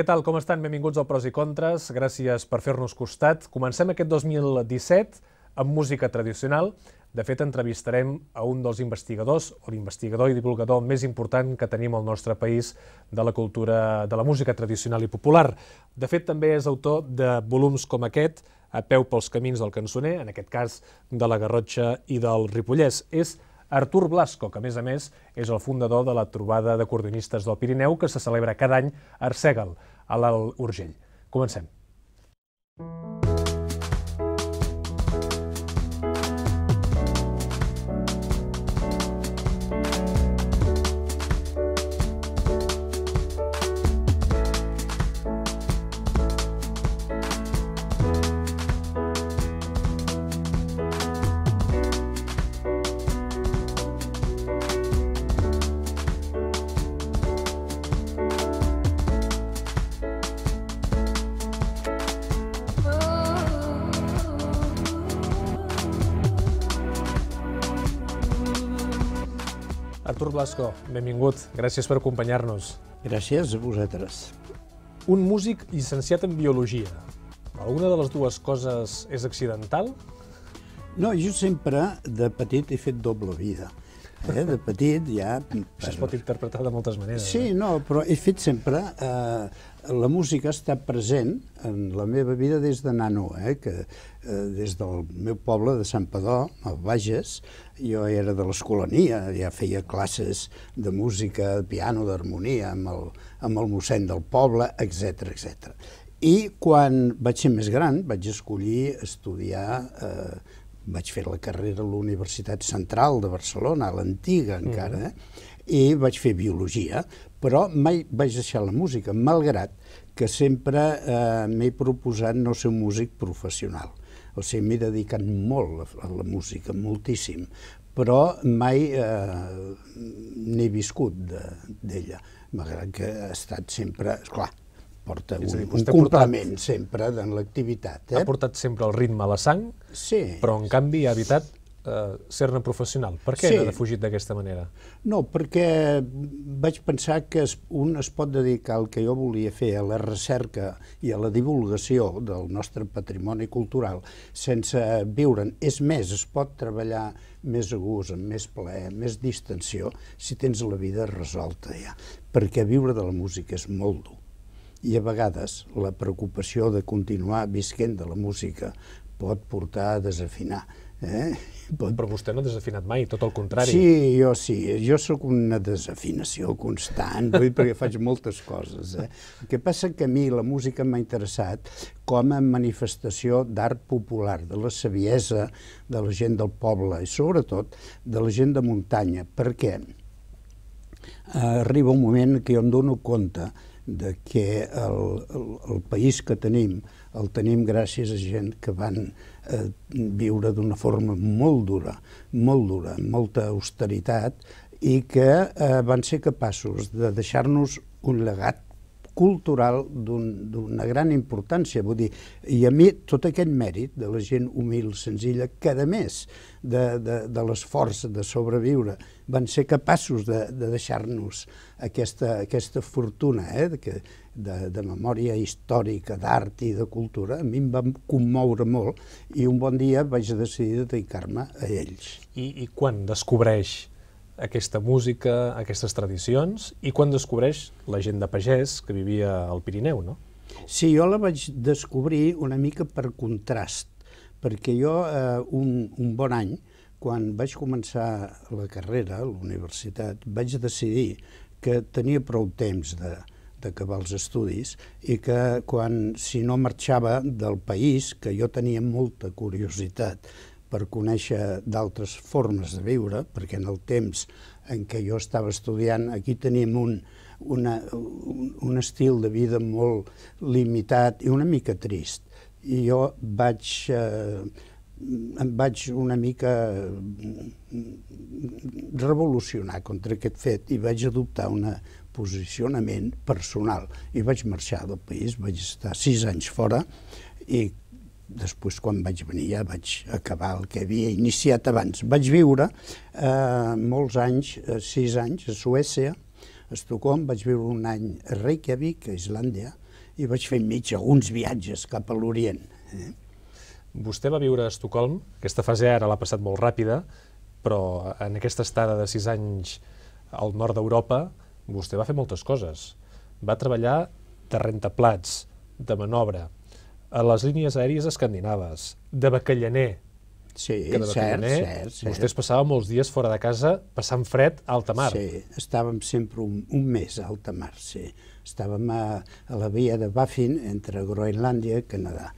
Què tal, com estan? Benvinguts al Pros i Contres, gràcies per fer-nos costat. Comencem aquest 2017 amb música tradicional. De fet, entrevistarem a un dels investigadors, o l'investigador i divulgador més important que tenim al nostre país de la cultura de la música tradicional i popular. De fet, també és autor de volums com aquest, A peu pels camins del cançoner, en aquest cas de la Garrotxa i del Ripollès. És Artur Blasco, que a més a més és el fundador de la trobada de coordinistes del Pirineu que se celebra cada any a Arsegal, a l'Alt Urgell. Comencem. Artur Blasco, benvingut. Gràcies per acompanyar-nos. Gràcies a vosaltres. Un músic llicenciat en Biologia. Alguna de les dues coses és accidental? No, jo sempre, de petit, he fet doble vida. Eh? De petit ja... Això es pot interpretar de moltes maneres. Sí, eh? no, però he fet sempre... Eh, la música està present en la meva vida des de nano, eh? que eh, des del meu poble de Sant Padó, al Bages, jo era de l'escolania, ja feia classes de música, de piano, d'harmonia, amb, el, amb el mossèn del poble, etc etc. I quan vaig ser més gran vaig escollir estudiar eh, vaig fer la carrera a la Universitat Central de Barcelona, a l'antiga encara, mm -hmm. eh? i vaig fer biologia, però mai vaig deixar la música, malgrat que sempre eh, m'he proposat no ser un músic professional. O sigui, m'he dedicat molt a, a la música, moltíssim, però mai eh, n'he viscut d'ella, de, malgrat que ha estat sempre... Esclar, porta un, dir, un complement portat, sempre en l'activitat. Eh? Ha portat sempre el ritme a la sang, sí. però en canvi ha evitat eh, ser-ne professional. Per què sí. ha defugit d'aquesta manera? No, perquè vaig pensar que un es pot dedicar al que jo volia fer, a la recerca i a la divulgació del nostre patrimoni cultural, sense viure'n. És més, es pot treballar més a gust, amb més plaer, més distensió, si tens la vida resolta ja, perquè viure de la música és molt dur i a vegades la preocupació de continuar visquent de la música pot portar a desafinar. Eh? Pot... Però vostè no ha desafinat mai, tot el contrari. Sí, jo sí. Jo sóc una desafinació constant, vull dir, perquè faig moltes coses. Eh? El que passa que a mi la música m'ha interessat com a manifestació d'art popular, de la saviesa de la gent del poble i sobretot de la gent de muntanya. Per què? Eh, arriba un moment que jo em dono compte que de que el, el, el país que tenim el tenim gràcies a gent que van eh, viure d'una forma molt dura, molt dura, amb molta austeritat, i que eh, van ser capaços de deixar-nos un legat cultural d'una un, gran importància. Vull dir, i a mi tot aquest mèrit de la gent humil, senzilla, que a més de, de, de l'esforç de sobreviure van ser capaços de, de deixar-nos aquesta, aquesta fortuna eh, de, de, de memòria històrica, d'art i de cultura, a mi em va commoure molt i un bon dia vaig decidir dedicar-me a ells. I, I quan descobreix aquesta música, aquestes tradicions, i quan descobreix la gent de pagès que vivia al Pirineu, no? Sí, jo la vaig descobrir una mica per contrast, perquè jo eh, un, un bon any, quan vaig començar la carrera a l'universitat, vaig decidir que tenia prou temps de, d'acabar els estudis i que quan, si no marxava del país, que jo tenia molta curiositat per conèixer d'altres formes de viure, perquè en el temps en què jo estava estudiant, aquí tenim un, una, un, estil de vida molt limitat i una mica trist. I jo vaig, eh, em vaig una mica mm, revolucionar contra aquest fet i vaig adoptar un posicionament personal i vaig marxar del país, vaig estar sis anys fora i després quan vaig venir ja vaig acabar el que havia iniciat abans. Vaig viure eh, molts anys, eh, sis anys, a Suècia, a Estocolm, vaig viure un any a Reykjavik, a Islàndia, i vaig fer mig alguns viatges cap a l'Orient. Eh? Vostè va viure a Estocolm, aquesta fase ara l'ha passat molt ràpida, però en aquesta estada de sis anys al nord d'Europa, vostè va fer moltes coses. Va treballar de rentaplats, de manobra, a les línies aèries escandinaves, de Bacallaner, Sí, de cert, cert, cert, cert. Vostès passaven molts dies fora de casa passant fred a alta mar. Sí, estàvem sempre un, un mes a alta mar, sí. Estàvem a, a la via de Baffin entre Groenlàndia i Canadà,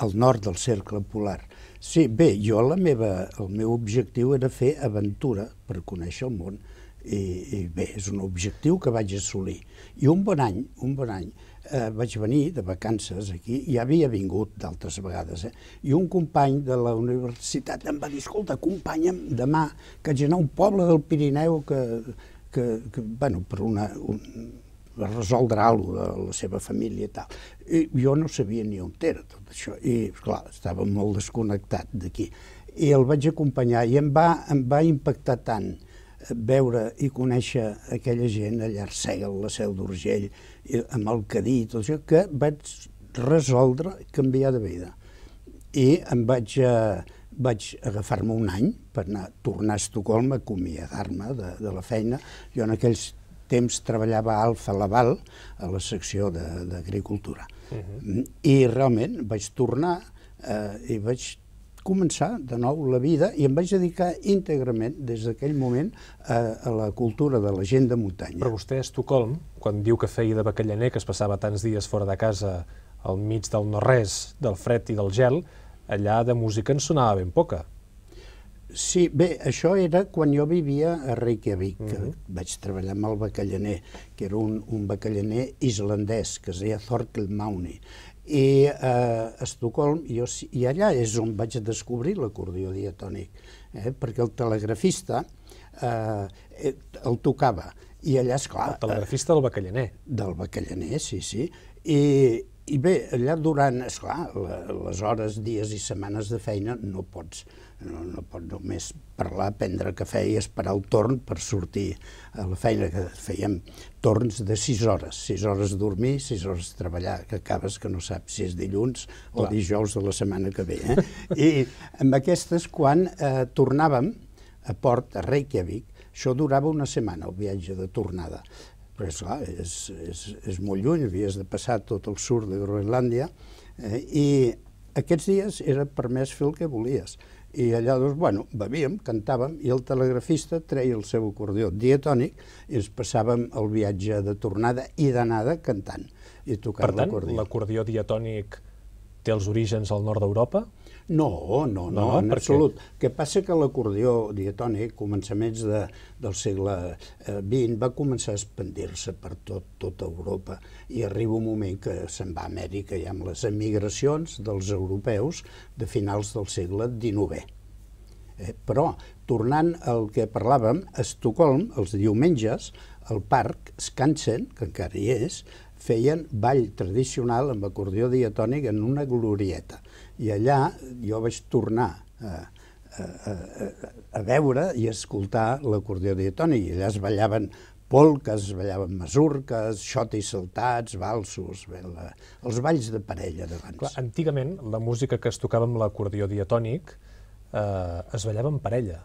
al nord del cercle polar. Sí, bé, jo la meva, el meu objectiu era fer aventura per conèixer el món i, i bé, és un objectiu que vaig assolir. I un bon any, un bon any, eh, vaig venir de vacances aquí, i ja havia vingut d'altres vegades, eh? i un company de la universitat em va dir, escolta, acompanya'm demà, que haig d'anar a un poble del Pirineu que, que, que bueno, per una, un, per resoldre alguna de la seva família i tal. I jo no sabia ni on era tot això, i clar, estava molt desconnectat d'aquí. I el vaig acompanyar i em va, em va impactar tant veure i conèixer aquella gent a Llarcègal, la Seu d'Urgell, amb el que i tot això, que vaig resoldre canviar de vida. I em vaig, eh, vaig agafar-me un any per anar, tornar a Estocolm, acomiadar-me de, de la feina. Jo en aquells temps treballava a Alfa Laval, a la secció d'agricultura. Uh mhm. -huh. I realment vaig tornar eh, i vaig començar de nou la vida i em vaig dedicar íntegrament des d'aquell moment a, a la cultura de la gent de muntanya. Però vostè a Estocolm, quan diu que feia de bacallaner, que es passava tants dies fora de casa al mig del no-res, del fred i del gel, allà de música en sonava ben poca. Sí, bé, això era quan jo vivia a Reykjavik, mm vaig treballar amb el bacallaner, que era un, un bacallaner islandès, que es deia Thorkel Mauni, i eh, a Estocolm, jo, i allà és on vaig descobrir l'acordió diatònic, eh, perquè el telegrafista eh, eh el tocava, i allà, esclar... El telegrafista del bacallaner. Eh, del bacallaner, sí, sí, i, i bé, allà durant, esclar, les hores, dies i setmanes de feina no pots no, no pot només parlar, prendre cafè i esperar el torn per sortir a la feina que fèiem. Torns de 6 hores, 6 hores dormir, 6 hores treballar, que acabes que no saps si és dilluns Clar. o dijous de la setmana que ve. Eh? I amb aquestes, quan eh, tornàvem a Port, a Reykjavik, això durava una setmana, el viatge de tornada. Però, clar, és, és, és molt lluny, havies de passar tot el sud de Groenlàndia, eh, i aquests dies era permès fer el que volies. I allà, doncs, bueno, bevíem, cantàvem, i el telegrafista treia el seu acordió diatònic i ens passàvem el viatge de tornada i d'anada cantant i tocant l'acordió. Per tant, l'acordió diatònic té els orígens al nord d'Europa? No, no, no, no en absolut. El Que passa que l'acordió diatònic, començaments de, del segle XX, eh, va començar a expandir-se per tot, tota Europa i arriba un moment que se'n va a Amèrica i amb les emigracions dels europeus de finals del segle XIX. Eh, però, tornant al que parlàvem, a Estocolm, els diumenges, al parc Skansen, que encara hi és, feien ball tradicional amb acordió diatònic en una glorieta i allà jo vaig tornar a, a, a, a veure i a escoltar l'acordió diatònic. I allà es ballaven polques, es ballaven mazurques, xotis saltats, valsos, bé, la, els balls de parella d'abans. antigament, la música que es tocava amb l'acordió diatònic eh, es ballava en parella,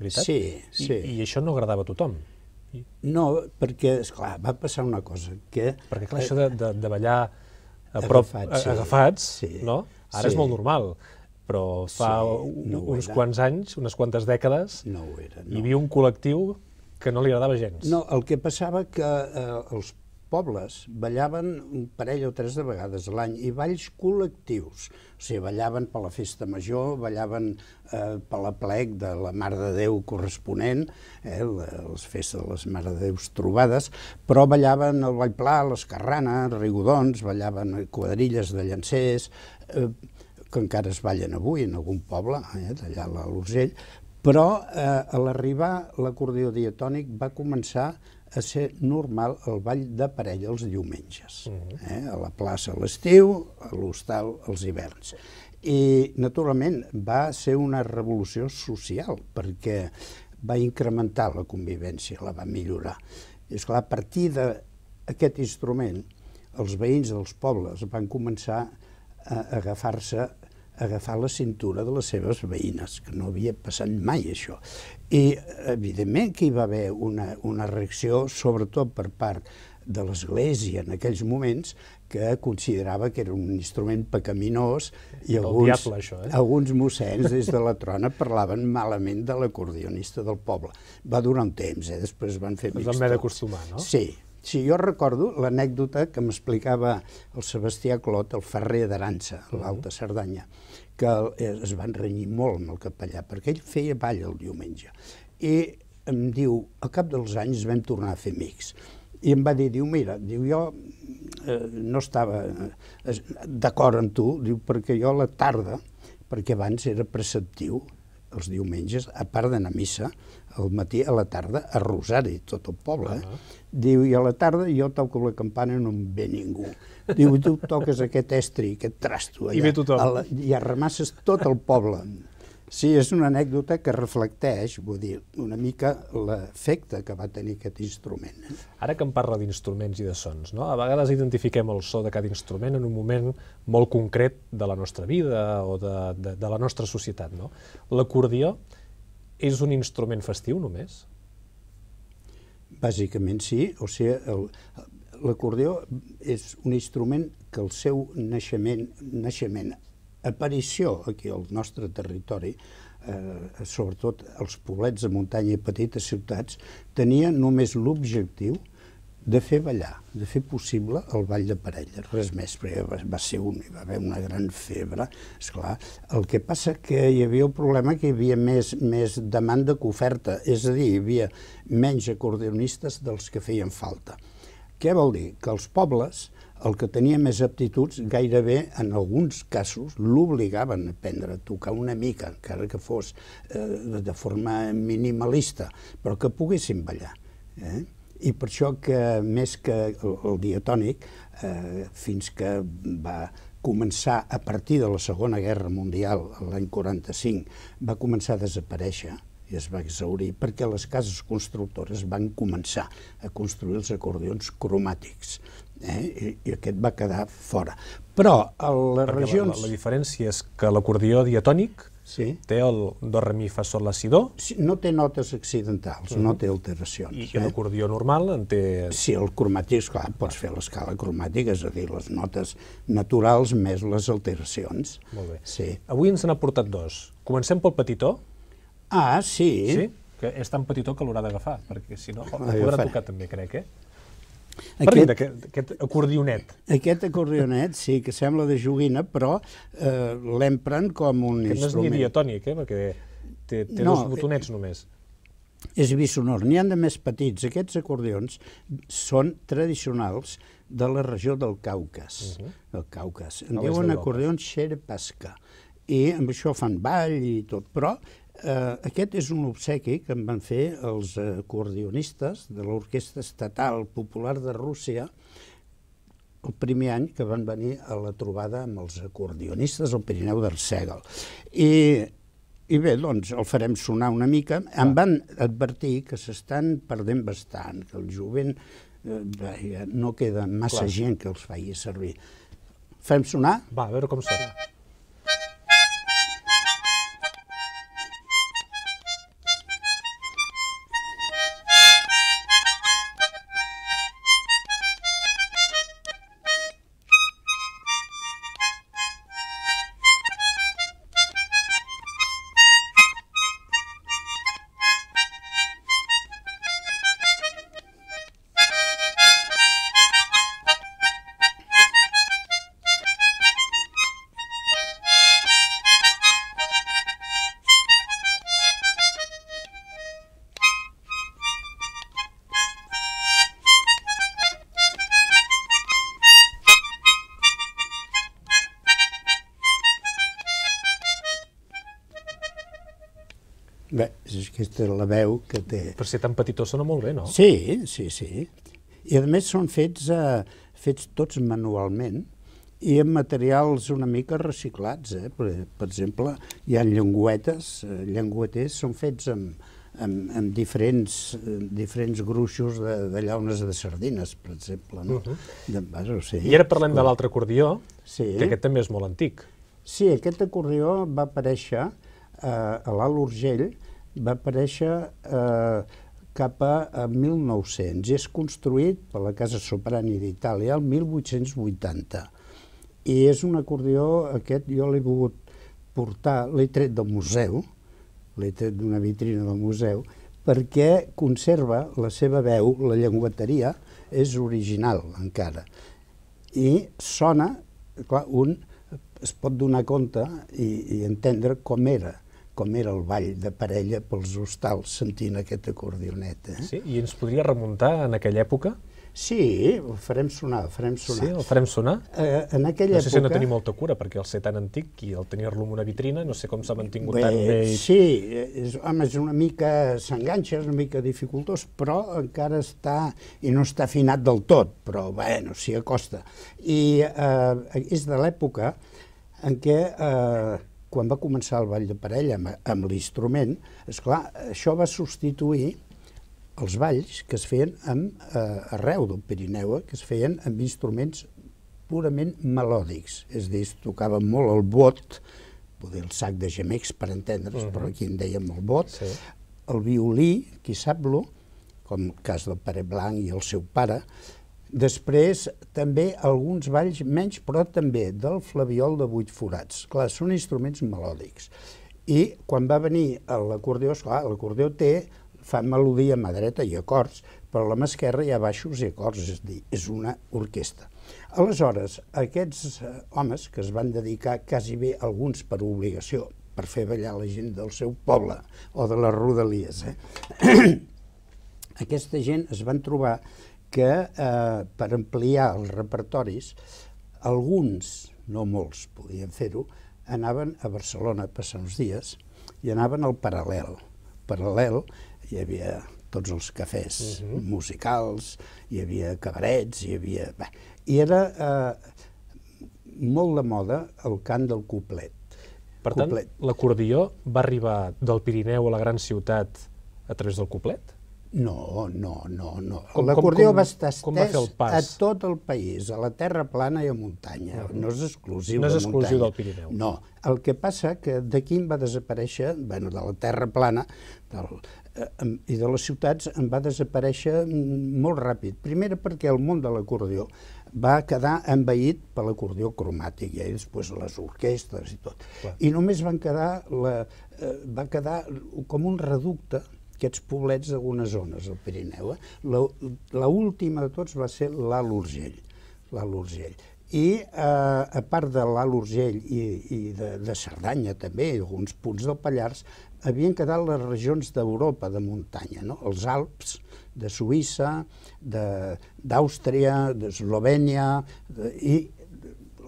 veritat? Sí, I, sí. I això no agradava a tothom. No, perquè, esclar, va passar una cosa que... Perquè, clar, eh, això de, de, de ballar a eh, prop, agafats, sí, agafats sí. no? Ara sí. és molt normal, però fa sí, no uns era. quants anys, unes quantes dècades, no ho era, no. hi havia un col·lectiu que no li agradava gens. No, el que passava que eh, els pobles ballaven un parell o tres de vegades a l'any i balls col·lectius. O sigui, ballaven per la festa major, ballaven eh, per la plec de la Mare de Déu corresponent, eh, les festes de les Mare de Déus trobades, però ballaven el Ball l'Escarrana, les Carranes, Rigodons, ballaven quadrilles de llancers, Eh, que encara es ballen avui en algun poble, eh, d'allà a l'Urgell, però eh, a l'arribar l'acordió diatònic va començar a ser normal el ball de parella els diumenges, uh mhm. -huh. eh, a la plaça a l'estiu, a l'hostal els hiverns. I, naturalment, va ser una revolució social, perquè va incrementar la convivència, la va millorar. I, esclar, a partir d'aquest instrument, els veïns dels pobles van començar a agafar-se agafar la cintura de les seves veïnes, que no havia passat mai això. I, evidentment, que hi va haver una, una reacció, sobretot per part de l'Església en aquells moments, que considerava que era un instrument pecaminós i alguns, diable, això, eh? alguns mossens des de la trona parlaven malament de l'acordionista del poble. Va durar un temps, eh? després van fer... Es van haver d'acostumar, no? Sí, si sí, jo recordo l'anècdota que m'explicava el Sebastià Clot, el ferrer d'Arança, a l'Alta Cerdanya, que eh, es van renyir molt amb el capellà, perquè ell feia ball el diumenge. I em diu, al cap dels anys vam tornar a fer amics. I em va dir, diu, mira, diu, jo eh, no estava eh, d'acord amb tu, diu, perquè jo a la tarda, perquè abans era preceptiu, els diumenges, a part d'anar a missa, al matí, a la tarda, a Rosari, tot el poble. Uh ah. -huh. Diu, i a la tarda jo toco la campana i no em ve ningú. Diu, tu toques aquest estri, aquest trasto allà. I ve tothom. La, I arremasses tot el poble. Sí, és una anècdota que reflecteix, vull dir, una mica l'efecte que va tenir aquest instrument. Eh? Ara que em parla d'instruments i de sons, no? a vegades identifiquem el so de cada instrument en un moment molt concret de la nostra vida o de, de, de la nostra societat. No? L'acordió és un instrument festiu només? Bàsicament sí, o sigui, l'acordió és un instrument que el seu naixement, naixement aparició aquí al nostre territori, eh, sobretot els poblets de muntanya i petites ciutats, tenia només l'objectiu de fer ballar, de fer possible el ball de parelles, res més, perquè va, va ser un, hi va haver una gran febre, és clar. El que passa que hi havia un problema que hi havia més, més demanda que oferta, és a dir, hi havia menys acordeonistes dels que feien falta. Què vol dir? Que els pobles el que tenia més aptituds gairebé en alguns casos l'obligaven a aprendre a tocar una mica, encara que fos eh, de forma minimalista, però que poguessin ballar. Eh? I per això que més que el, el diatònic, eh, fins que va començar a partir de la Segona Guerra Mundial, l'any 45, va començar a desaparèixer, es va exaurir perquè les cases constructores van començar a construir els acordions cromàtics eh? I, i aquest va quedar fora. Però a les perquè regions... La, la, la diferència és que l'acordió diatònic sí. té el do, re, mi, fa, sol, la, si, do. Sí, no té notes accidentals, no té alteracions. I, eh? l'acordió normal en té... Sí, el cromàtic, esclar, pots fer l'escala cromàtica, és a dir, les notes naturals més les alteracions. Molt bé. Sí. Avui ens n'ha portat dos. Comencem pel petitó, Ah, sí? Sí, que és tan petitó que l'haurà d'agafar, perquè si no, el ah, podrà tocar també, crec, eh? Aquest, aquest, aquest acordionet. Aquest acordionet, sí, que sembla de joguina, però eh, l'empren com un aquest instrument. no és ni diatònic, eh, perquè té, té no, dos botonets només. És bisonor. N'hi han de més petits. Aquests acordions són tradicionals de la regió del Caucas. Uh mhm. -huh. El Caucas. En diuen acordions Xerpasca. I amb això fan ball i tot, però Eh, aquest és un obsequi que em van fer els eh, acordionistes de l'Orquestra Estatal Popular de Rússia el primer any que van venir a la trobada amb els acordionistes al Pirineu Segal. I i bé, doncs el farem sonar una mica. Em van advertir que s'estan perdent bastant, que el jovent eh, no queda massa Clar. gent que els faci servir. Fem sonar? Va, a veure com sona. Aquesta és la veu que té. Per ser tan petitó sona molt bé, no? Sí, sí, sí. I a més són fets, eh, fets tots manualment i amb materials una mica reciclats. Eh? Per, per exemple, hi ha llengüetes, eh, llengüeters són fets amb, amb, amb diferents, amb eh, diferents gruixos de, de llaunes de sardines, per exemple. No? Uh -huh. de, o sigui, I ara parlem com... de l'altre acordió, sí. que aquest també és molt antic. Sí, aquest acordió va aparèixer eh, a l'Alt Urgell va aparèixer eh, cap a 1900 i és construït per la Casa Soprani d'Itàlia el 1880. I és un acordió, aquest jo l'he volgut portar, l'he tret del museu, l'he tret d'una vitrina del museu, perquè conserva la seva veu, la llenguateria, és original encara. I sona, clar, un es pot donar compte i, i entendre com era com era el ball de parella pels hostals sentint aquesta acordioneta. Eh? Sí, i ens podria remuntar en aquella època? Sí, el farem sonar, el farem sonar. Sí, el farem sonar? Eh, en aquella època... No sé època... si no tenir molta cura, perquè el ser tan antic i el tenir-lo en una vitrina, no sé com s'ha mantingut Bé, tan bé. I... Sí, és, home, és una mica... s'enganxa, és una mica dificultós, però encara està... i no està afinat del tot, però bé, no s'hi acosta. I eh, és de l'època en què... Eh, quan va començar el ball de parella amb, amb l'instrument, és clar, això va substituir els balls que es feien amb, eh, arreu del Pirineu, eh, que es feien amb instruments purament melòdics, és a dir, es tocava molt el bot, poder el sac de gemecs per entendre's, uh mhm. -huh. però aquí en dèiem el bot, sí. el violí, qui sap-lo, com el cas del pare Blanc i el seu pare, Després, també alguns balls menys, però també del flaviol de vuit forats. Clar, són instruments melòdics. I quan va venir l'acordeó, esclar, l'acordeó té, fa melodia a mà dreta i acords, però a la mà esquerra hi ha baixos i acords, és a dir, és una orquestra. Aleshores, aquests eh, homes que es van dedicar quasi bé alguns per obligació, per fer ballar la gent del seu poble o de les rodalies, eh? aquesta gent es van trobar que eh, per ampliar els repertoris, alguns, no molts podien fer-ho, anaven a Barcelona a passar uns dies i anaven al Paral·lel. Paral·lel hi havia tots els cafès uh mhm. -huh. musicals, hi havia cabarets, hi havia... Bé, I era eh, molt de moda el cant del cuplet. Per cuplet. tant, l'acordió va arribar del Pirineu a la gran ciutat a través del cuplet? No, no, no. no. L'acordió va estar estès va a tot el país, a la terra plana i a muntanya. No és exclusiu no és de exclusiu muntanya. del Pirineu. No, el que passa que de quin va desaparèixer, bueno, de la terra plana del, eh, i de les ciutats en va desaparèixer mm, molt ràpid. Primer perquè el món de l'acordió va quedar envaït per l'acordió cromàtic i després les orquestres i tot. Clar. I només van quedar la, eh, va quedar com un reducte aquests poblets d'algunes zones del Pirineu. Eh? L'última de tots va ser l'Alt Urgell. L'Alt Urgell. I eh, a part de l'Alt Urgell i, i de, de Cerdanya també, i alguns punts del Pallars, havien quedat les regions d'Europa de muntanya, no? els Alps, de Suïssa, d'Àustria, d'Eslovènia, i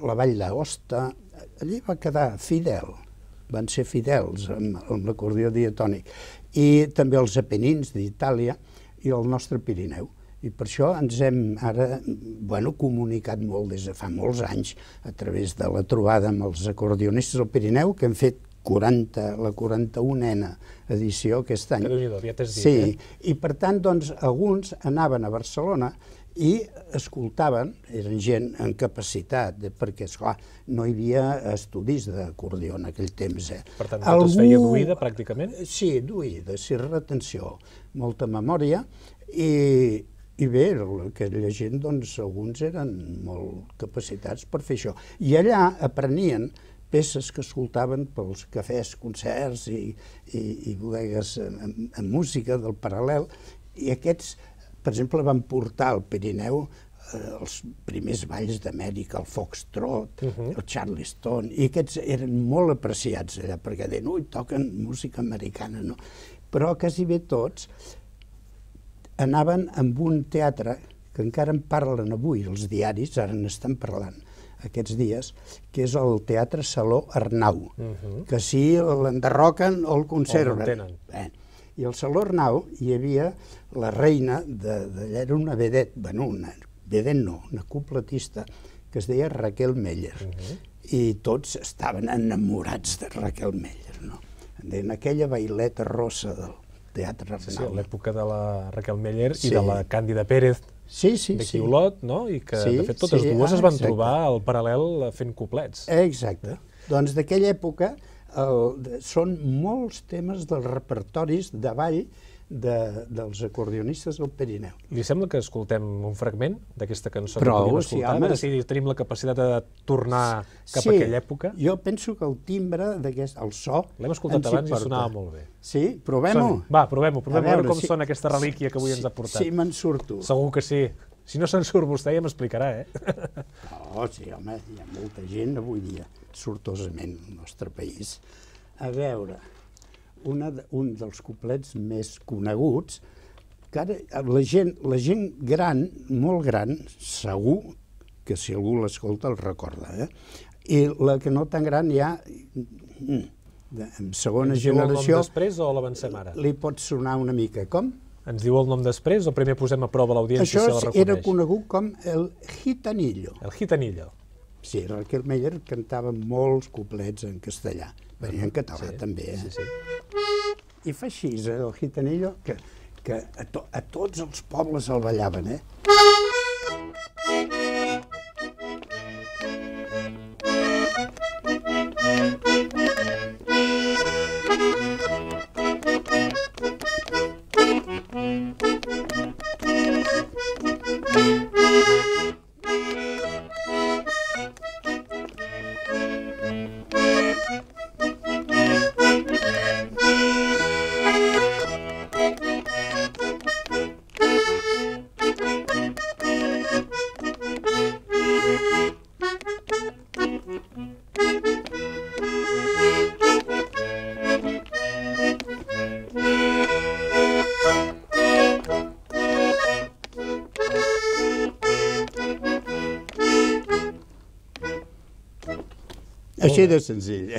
la vall d'Aosta, allí va quedar Fidel, van ser fidels amb, amb l'acordió diatònic, i també els Apenins d'Itàlia i el nostre Pirineu. I per això ens hem ara bueno, comunicat molt des de fa molts anys a través de la trobada amb els acordionistes del Pirineu, que hem fet 40, la 41a edició aquest any. sí. Eh? I per tant, doncs, alguns anaven a Barcelona i escoltaven, eren gent en capacitat, perquè, esclar, no hi havia estudis d'acordió en aquell temps. Eh? Per tant, Algú... es feia d'oïda, pràcticament? Sí, d'oïda, sí, retenció, molta memòria, i, i bé, aquella gent, doncs, alguns eren molt capacitats per fer això. I allà aprenien peces que escoltaven pels cafès, concerts i, i, i bodegues amb, amb música del paral·lel, i aquests per exemple, van portar al Pirineu eh, els primers balls d'Amèrica, el Foxtrot, uh mhm. -huh. el Charleston, i aquests eren molt apreciats allà, perquè deien, ui, toquen música americana, no? Però quasi bé tots anaven amb un teatre que encara en parlen avui, els diaris ara n'estan parlant, aquests dies, que és el Teatre Saló Arnau, uh mhm. -huh. que si l'enderroquen o el conserven. O el mantenen. Eh, i al Saló Arnau hi havia la reina, de, de, era una vedet, bueno, una vedet no, una cupletista, que es deia Raquel Meller. Uh mhm. -huh. I tots estaven enamorats de Raquel Meller, no? En aquella baileta rossa del Teatre Arnau. Sí, sí l'època de la Raquel Meller sí. i de la Càndida Pérez, sí, sí, d'aquí sí. Olot, no? I que, sí, de fet, totes sí, dues ah, es van exacte. trobar al paral·lel fent couplets. Exacte. Eh? Doncs d'aquella època el, són molts temes dels repertoris de ball de, dels acordionistes del Pirineu. Li sembla que escoltem un fragment d'aquesta cançó Però, que podríem escoltar? Sí, home, si tenim la capacitat de tornar cap a aquella època? jo penso que el timbre d'aquest, el so... L'hem escoltat abans i sonava molt bé. Sí? Provem-ho? Va, provem-ho. Provem a veure, a veure com si... sona aquesta relíquia que avui si, ens ha portat. Si me'n surto. Segur que sí. Si no se'n surt vostè ja m'explicarà, eh? No, oh, sí, home, hi ha molta gent avui dia, sortosament, al nostre país. A veure, una, un dels couplets més coneguts, que ara la gent, la gent gran, molt gran, segur que si algú l'escolta el recorda, eh? I la que no tan gran ja, mm, en segona generació... Després o l'avancem ara? Li pot sonar una mica. Com? Ens diu el nom després o primer posem a prova l'audiència si la reconeix? Això era conegut com el gitanillo. El gitanillo. Sí, Raquel Meyer cantava molts couplets en castellà. Venia en català sí, també, eh? Sí, sí. I fa així, eh, el gitanillo, que, que a, to, a tots els pobles el ballaven, eh? Així de senzill.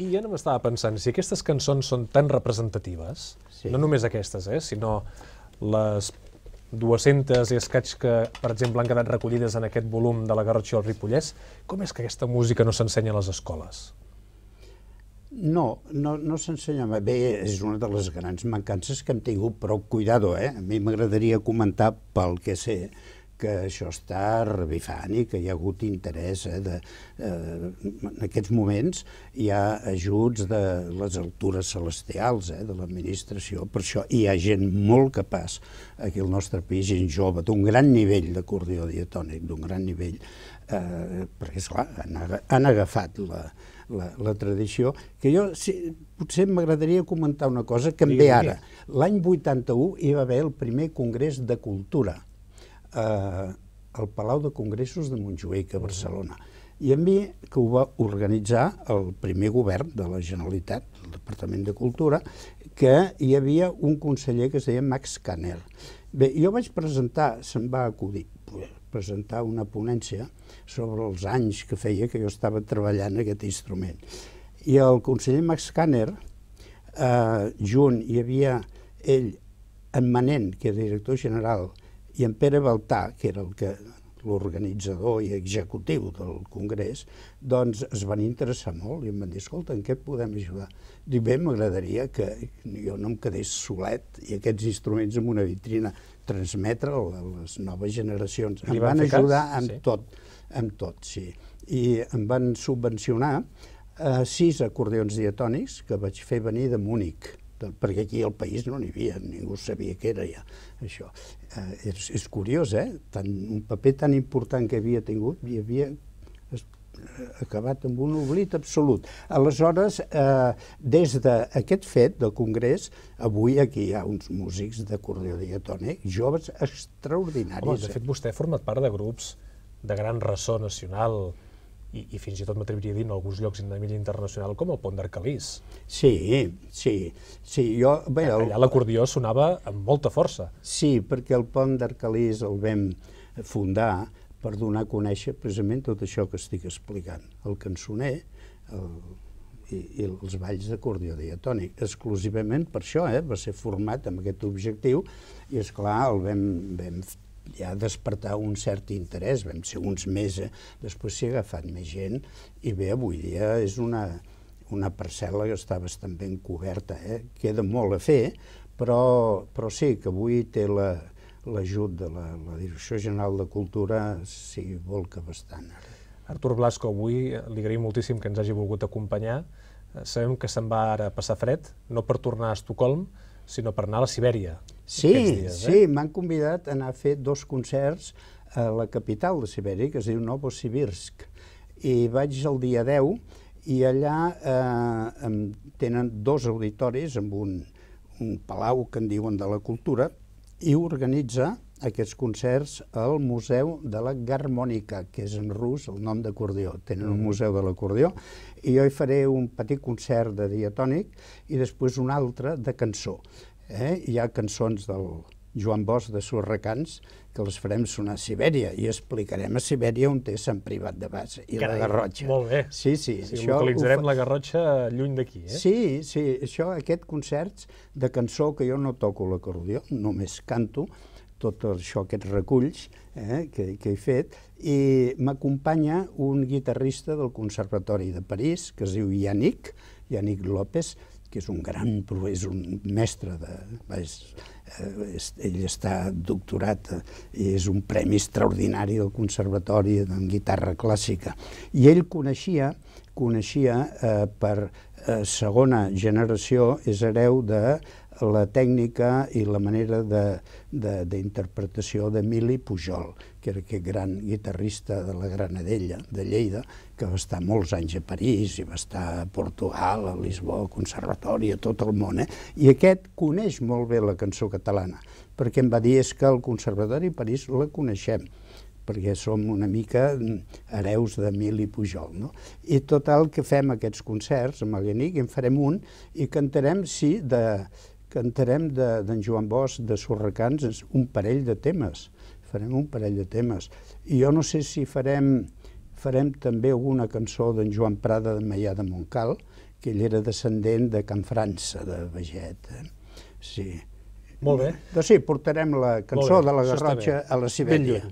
I jo no m'estava pensant, si aquestes cançons són tan representatives, sí. no només aquestes, eh, sinó les 200 i escaig que, per exemple, han quedat recollides en aquest volum de la Garrotxa del Ripollès, com és que aquesta música no s'ensenya a les escoles? No, no, no s'ensenya. Bé, és una de les grans mancances que hem tingut, però cuidado, eh? A mi m'agradaria comentar, pel que sé, que això està revifant i que hi ha hagut interès. Eh, de, eh, en aquests moments hi ha ajuts de les altures celestials eh, de l'administració, per això hi ha gent molt capaç aquí al nostre país, gent jove, d'un gran nivell de cordió diatònic, d'un gran nivell, eh, perquè, esclar, han, han agafat la, la, la tradició, que jo si, potser m'agradaria comentar una cosa que em ve ara. L'any 81 hi va haver el primer Congrés de Cultura, eh, al Palau de Congressos de Montjuïc, a Barcelona. I a mi, que ho va organitzar el primer govern de la Generalitat, el Departament de Cultura, que hi havia un conseller que es deia Max Caner. Bé, jo vaig presentar, se'm va acudir, presentar una ponència sobre els anys que feia que jo estava treballant aquest instrument. I el conseller Max Caner, eh, junt hi havia ell, en Manent, que era director general i en Pere Baltà, que era el que l'organitzador i executiu del Congrés, doncs es van interessar molt i em van dir, escolta, en què podem ajudar? Dic, bé, m'agradaria que jo no em quedés solet i aquests instruments en una vitrina transmetre a les noves generacions. Em van, van ajudar amb sí. tot, amb tot, sí. I em van subvencionar eh, sis acordeons diatònics que vaig fer venir de Múnich perquè aquí al país no n'hi havia, ningú sabia què era ja això. Eh, és, és curiós, eh? Tan, un paper tan important que havia tingut i havia es, acabat amb un oblit absolut. Aleshores, eh, des d'aquest fet del Congrés, avui aquí hi ha uns músics de cordió diatònic, joves extraordinaris. Home, de fet, vostè ha format part de grups de gran ressò nacional, i, i fins i tot m'atreviria a dir en alguns llocs a nivell internacional com el pont d'Arcalís. Sí, sí, sí, jo... Bé, el... Allà l'acordió sonava amb molta força. Sí, perquè el pont d'Arcalís el vam fundar per donar a conèixer precisament tot això que estic explicant. El cançoner el, i, i els balls d'acordió diatònic, exclusivament per això, eh? va ser format amb aquest objectiu i, és clar el vam, vam ja despertar un cert interès, vam ser uns més, després s'hi ha agafat més gent, i bé, avui dia és una, una parcel·la que està bastant ben coberta, eh? queda molt a fer, però, però sí, que avui té l'ajut la, de la, la Direcció General de Cultura, si vol que bastant. Artur Blasco, avui li agraïm moltíssim que ens hagi volgut acompanyar. Eh, sabem que se'n va ara passar fred, no per tornar a Estocolm, sinó per anar a la Sibèria. Sí, dies, eh? sí, eh? m'han convidat a anar a fer dos concerts a la capital de Sibèria, que es diu Novosibirsk, i vaig el dia 10 i allà eh, tenen dos auditoris amb un, un palau que en diuen de la cultura i organitza aquests concerts al Museu de la Garmònica, que és en rus el nom d'acordió. Tenen un mm. museu de l'acordió i jo hi faré un petit concert de diatònic i després un altre de cançó. Eh? Hi ha cançons del Joan Bosch de Surracans que les farem sonar a Sibèria i explicarem a Sibèria un té Sant Privat de Bas i Carai, la Garrotxa. Molt bé. Sí, sí. sí això localitzarem fa... la Garrotxa lluny d'aquí. Eh? Sí, sí. Això, aquest concert de cançó que jo no toco l'acordió, només canto, tot això, aquests reculls eh, que, que he fet, i m'acompanya un guitarrista del Conservatori de París, que es diu Yannick, Yannick López, que és un gran és un mestre de... És, eh, és, ell està doctorat eh, i és un premi extraordinari del Conservatori de guitarra clàssica. I ell coneixia, coneixia eh, per eh, segona generació, és hereu de la tècnica i la manera d'interpretació de, d'Emili Pujol que era aquest gran guitarrista de la Granadella, de Lleida, que va estar molts anys a París i va estar a Portugal, a Lisboa, al Conservatori, a tot el món, eh? i aquest coneix molt bé la cançó catalana, perquè em va dir és que al Conservatori a París la coneixem, perquè som una mica mm, hereus d'Emili Pujol, no? I tot el que fem aquests concerts amb el Genic, en farem un i cantarem, sí, de, cantarem d'en de, Joan Bosch, de Sorrecans, un parell de temes farem un parell de temes. I jo no sé si farem, farem també alguna cançó d'en Joan Prada de Maià de Montcal, que ell era descendent de Can França, de Veget. Eh? Sí. Molt bé. Doncs sí, portarem la cançó de la Garrotxa a la Sibèria.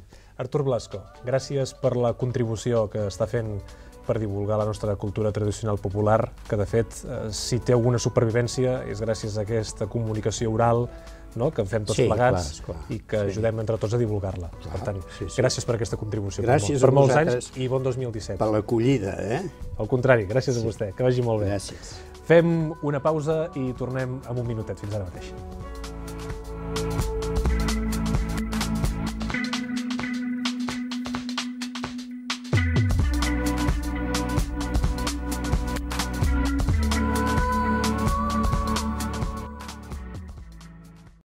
Artur Blasco, gràcies per la contribució que està fent per divulgar la nostra cultura tradicional popular, que de fet, eh, si té alguna supervivència, és gràcies a aquesta comunicació oral, no? que en fem tots sí, plegats clar, clar, i que sí. ajudem entre tots a divulgar-la. Per tant, sí, sí. gràcies per aquesta contribució. Gràcies per, molt, per molts anys i bon 2017. Per l'acollida, eh? Al contrari, gràcies sí. a vostè. Que vagi molt bé. Gràcies. Fem una pausa i tornem amb un minutet. Fins ara mateix.